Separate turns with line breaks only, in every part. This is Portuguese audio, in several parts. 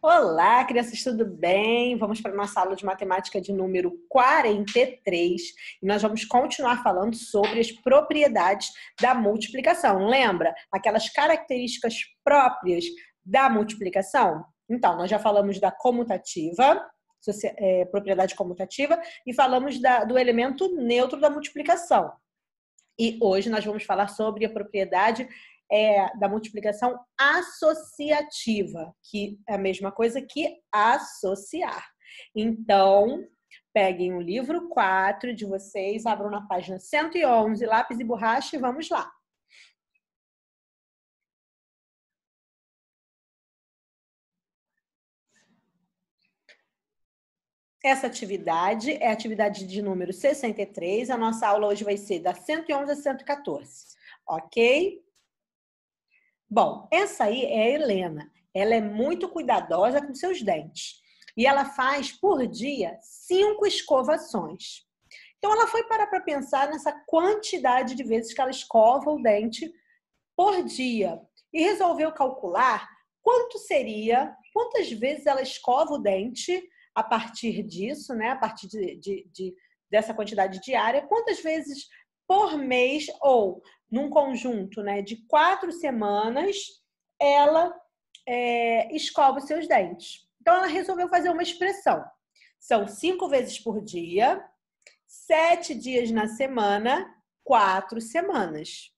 Olá, crianças, tudo bem? Vamos para a nossa aula de matemática de número 43 e nós vamos continuar falando sobre as propriedades da multiplicação. Lembra? Aquelas características próprias da multiplicação? Então, nós já falamos da comutativa, é, propriedade comutativa, e falamos da, do elemento neutro da multiplicação. E hoje nós vamos falar sobre a propriedade é, da multiplicação associativa, que é a mesma coisa que associar. Então, peguem o livro 4 de vocês, abram na página 111, lápis e borracha e vamos lá. Essa atividade é a atividade de número 63. A nossa aula hoje vai ser da 111 a 114, ok? Bom, essa aí é a Helena. Ela é muito cuidadosa com seus dentes e ela faz por dia cinco escovações. Então, ela foi parar para pensar nessa quantidade de vezes que ela escova o dente por dia e resolveu calcular quanto seria, quantas vezes ela escova o dente a partir disso, né? A partir de, de, de dessa quantidade diária, quantas vezes por mês ou num conjunto né, de quatro semanas, ela é, escova os seus dentes. Então, ela resolveu fazer uma expressão. São cinco vezes por dia, sete dias na semana, quatro semanas.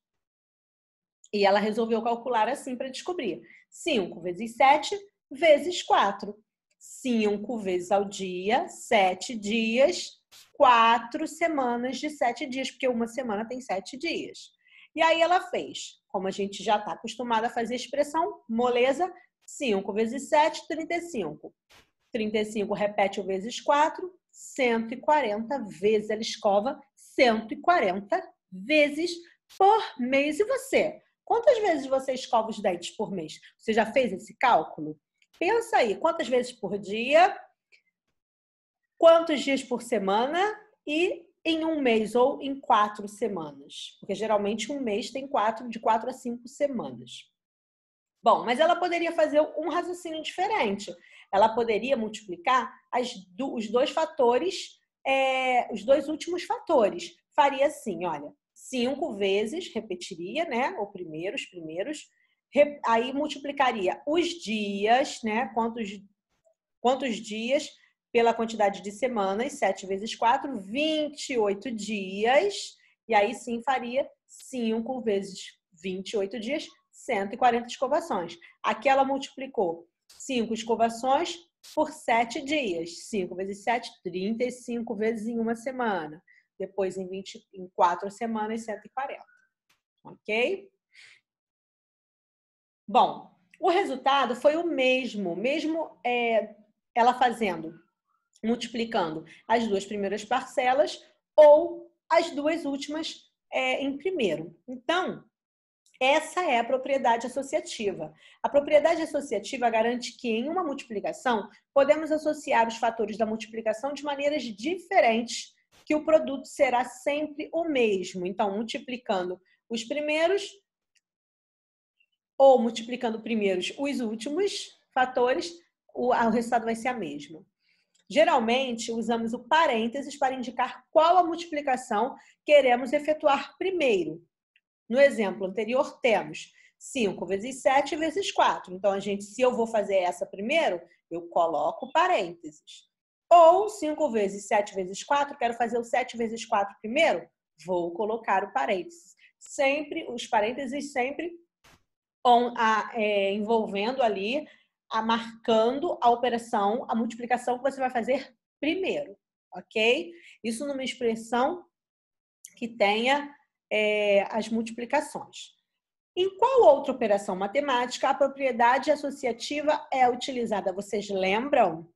E ela resolveu calcular assim para descobrir. cinco vezes sete vezes quatro cinco vezes ao dia, sete dias, quatro semanas de sete dias, porque uma semana tem sete dias. E aí ela fez, como a gente já está acostumada a fazer a expressão, moleza, 5 vezes 7, 35. 35 repete o vezes 4, 140 vezes. Ela escova 140 vezes por mês. E você? Quantas vezes você escova os dentes por mês? Você já fez esse cálculo? Pensa aí, quantas vezes por dia? quantos dias por semana e em um mês ou em quatro semanas, porque geralmente um mês tem quatro, de quatro a cinco semanas. Bom, mas ela poderia fazer um raciocínio diferente. Ela poderia multiplicar do, os dois fatores, é, os dois últimos fatores. Faria assim, olha, cinco vezes, repetiria, né? O primeiro, os primeiros, aí multiplicaria os dias, né? Quantos, quantos dias pela quantidade de semanas, 7 vezes 4, 28 dias. E aí sim faria 5 vezes 28 dias, 140 escovações. Aqui ela multiplicou 5 escovações por 7 dias. 5 vezes 7, 35 vezes em uma semana. Depois, em, 20, em 4 semanas, 140. Ok? Bom, o resultado foi o mesmo, mesmo é, ela fazendo multiplicando as duas primeiras parcelas ou as duas últimas é, em primeiro. Então, essa é a propriedade associativa. A propriedade associativa garante que, em uma multiplicação, podemos associar os fatores da multiplicação de maneiras diferentes, que o produto será sempre o mesmo. Então, multiplicando os primeiros ou multiplicando primeiros os últimos fatores, o, o resultado vai ser a mesma. Geralmente, usamos o parênteses para indicar qual a multiplicação queremos efetuar primeiro. No exemplo anterior, temos 5 vezes 7 vezes 4. Então, a gente, se eu vou fazer essa primeiro, eu coloco parênteses. Ou 5 vezes 7 vezes 4, quero fazer o 7 vezes 4 primeiro, vou colocar o parênteses. Sempre, os parênteses sempre on, a, é, envolvendo ali a marcando a operação, a multiplicação que você vai fazer primeiro, ok? Isso numa expressão que tenha é, as multiplicações. Em qual outra operação matemática a propriedade associativa é utilizada? Vocês lembram?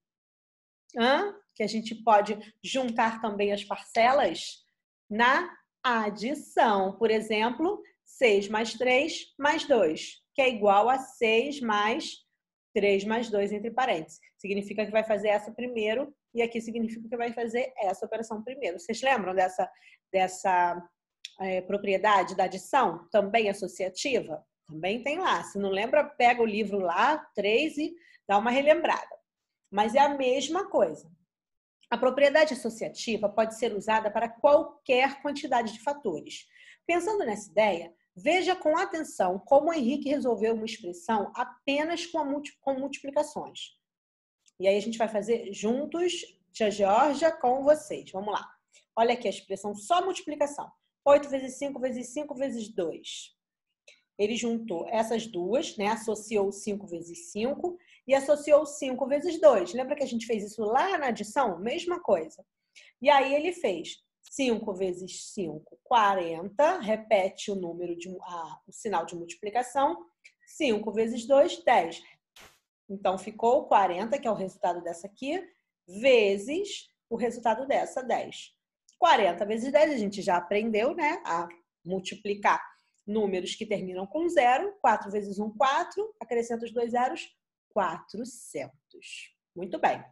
Hã? Que a gente pode juntar também as parcelas na adição. Por exemplo, 6 mais 3 mais 2, que é igual a 6 mais 3 mais 2 entre parênteses. Significa que vai fazer essa primeiro, e aqui significa que vai fazer essa operação primeiro. Vocês lembram dessa, dessa é, propriedade da adição, também associativa? Também tem lá. Se não lembra, pega o livro lá, 3, e dá uma relembrada. Mas é a mesma coisa. A propriedade associativa pode ser usada para qualquer quantidade de fatores. Pensando nessa ideia, Veja com atenção como o Henrique resolveu uma expressão apenas com, multi, com multiplicações. E aí a gente vai fazer juntos, tia Georgia, com vocês. Vamos lá. Olha aqui a expressão só multiplicação. 8 vezes 5 vezes 5 vezes 2. Ele juntou essas duas, né? Associou 5 vezes 5 e associou 5 vezes 2. Lembra que a gente fez isso lá na adição? Mesma coisa. E aí ele fez 5 vezes 5, 40. Repete o número de ah, o sinal de multiplicação. 5 vezes 2, 10. Então ficou 40, que é o resultado dessa aqui, vezes o resultado dessa, 10. 40 vezes 10, a gente já aprendeu, né, a multiplicar números que terminam com zero. 4 vezes 1, 4. Acrescenta os dois zeros, 400. Muito bem.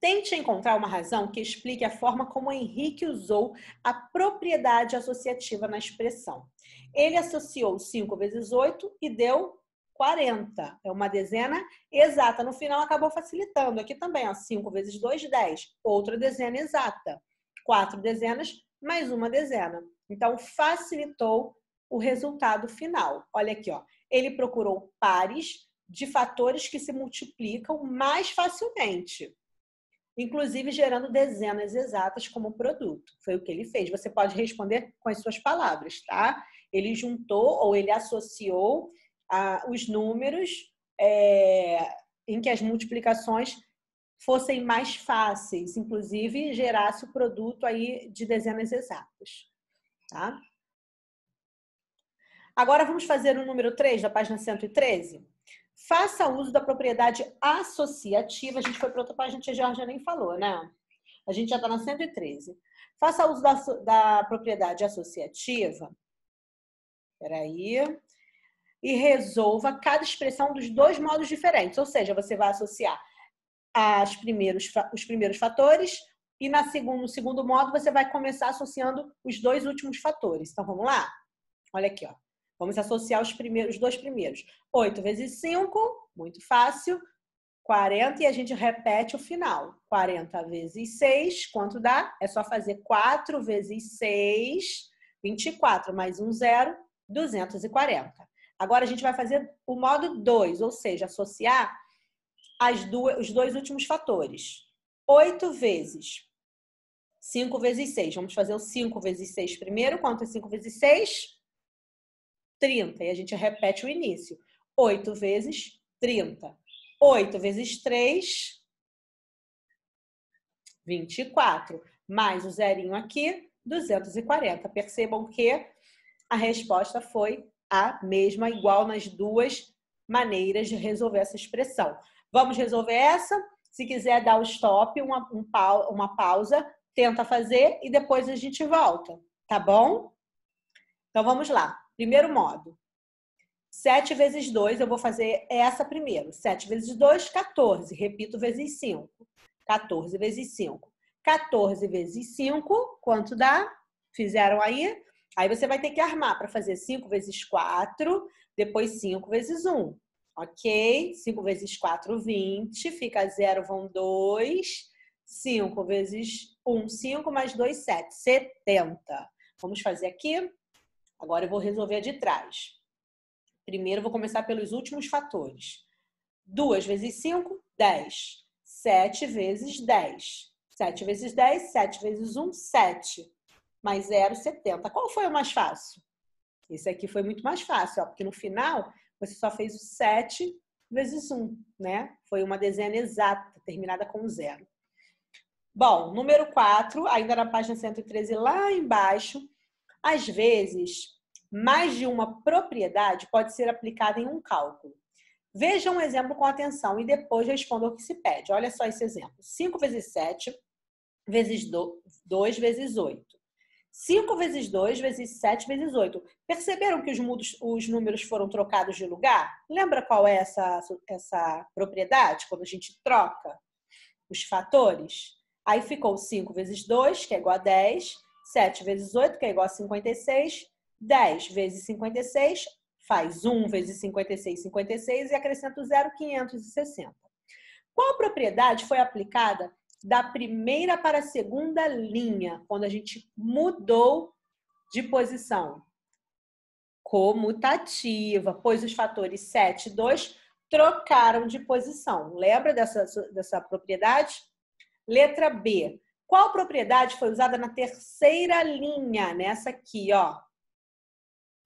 Tente encontrar uma razão que explique a forma como Henrique usou a propriedade associativa na expressão. Ele associou 5 vezes 8 e deu 40. É uma dezena exata. No final, acabou facilitando. Aqui também, 5 vezes 2, 10. Outra dezena exata. Quatro dezenas, mais uma dezena. Então, facilitou o resultado final. Olha aqui, ó. Ele procurou pares de fatores que se multiplicam mais facilmente inclusive gerando dezenas exatas como produto. Foi o que ele fez. Você pode responder com as suas palavras, tá? Ele juntou ou ele associou ah, os números é, em que as multiplicações fossem mais fáceis, inclusive gerasse o produto aí de dezenas exatas, tá? Agora vamos fazer o número 3 da página 113. Faça uso da propriedade associativa. A gente foi para outra página, a tia já nem falou, né? A gente já está na 113. Faça uso da, da propriedade associativa. Peraí. E resolva cada expressão dos dois modos diferentes. Ou seja, você vai associar as primeiros, os primeiros fatores e na segundo, no segundo modo você vai começar associando os dois últimos fatores. Então vamos lá? Olha aqui, ó. Vamos associar os, primeiros, os dois primeiros. 8 vezes 5, muito fácil. 40 e a gente repete o final. 40 vezes 6, quanto dá? É só fazer 4 vezes 6, 24, mais um zero, 240. Agora a gente vai fazer o modo 2, ou seja, associar as duas, os dois últimos fatores. 8 vezes 5 vezes 6. Vamos fazer o 5 vezes 6 primeiro. Quanto é 5 vezes 6? 30. E a gente repete o início. 8 vezes 30. 8 vezes 3, 24. Mais o zerinho aqui, 240. Percebam que a resposta foi a mesma, igual nas duas maneiras de resolver essa expressão. Vamos resolver essa? Se quiser dar o stop, uma, um, uma pausa, tenta fazer e depois a gente volta, tá bom? Então vamos lá. Primeiro modo, 7 vezes 2, eu vou fazer essa primeiro. 7 vezes 2, 14. Repito, vezes 5. 14 vezes 5. 14 vezes 5, quanto dá? Fizeram aí? Aí você vai ter que armar para fazer 5 vezes 4, depois 5 vezes 1. Ok? 5 vezes 4, 20. Fica 0, vão 2. 5 vezes 1, 5, mais 2, 7. 70. Vamos fazer aqui. Agora eu vou resolver a de trás. Primeiro, eu vou começar pelos últimos fatores. 2 vezes 5, 10. 7 vezes 10. 7 vezes 10, 7 vezes 1, 7. Mais 0, 70. Qual foi o mais fácil? Esse aqui foi muito mais fácil, ó, porque no final você só fez o 7 vezes 1, né? Foi uma dezena exata, terminada com zero. Bom, número 4, ainda na página 113, lá embaixo, às vezes, mais de uma propriedade pode ser aplicada em um cálculo. Veja um exemplo com atenção e depois responda o que se pede. Olha só esse exemplo: 5 vezes 7 vezes 2 vezes 8. 5 vezes 2 vezes 7 vezes 8. Perceberam que os, mudos, os números foram trocados de lugar? Lembra qual é essa, essa propriedade quando a gente troca os fatores? Aí ficou 5 vezes 2, que é igual a 10, 7 vezes 8, que é igual a 56. 10 vezes 56 faz 1 vezes 56, 56 e acrescenta o 0, 560. Qual propriedade foi aplicada da primeira para a segunda linha, quando a gente mudou de posição? Comutativa, pois os fatores 7 e 2 trocaram de posição. Lembra dessa, dessa propriedade? Letra B. Qual propriedade foi usada na terceira linha, nessa aqui, ó?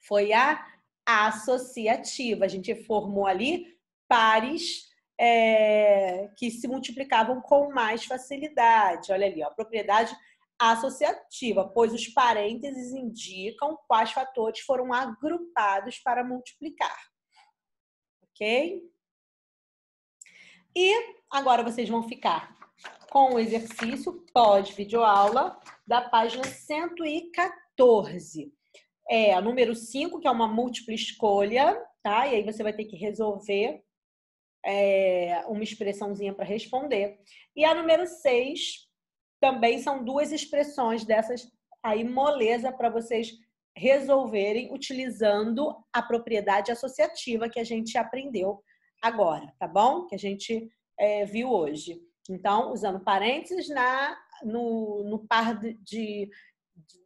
Foi a associativa. A gente formou ali pares é, que se multiplicavam com mais facilidade. Olha ali, ó, propriedade associativa, pois os parênteses indicam quais fatores foram agrupados para multiplicar. Ok? E agora vocês vão ficar com o exercício pós-videoaula da página 114. É a número 5, que é uma múltipla escolha, tá? E aí você vai ter que resolver é, uma expressãozinha para responder. E a número 6 também são duas expressões dessas aí moleza para vocês resolverem utilizando a propriedade associativa que a gente aprendeu agora, tá bom? Que a gente é, viu hoje. Então, usando parênteses na, no, no par de, de,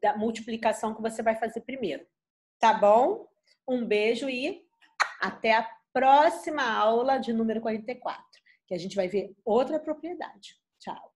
da multiplicação que você vai fazer primeiro. Tá bom? Um beijo e até a próxima aula de número 44, que a gente vai ver outra propriedade. Tchau!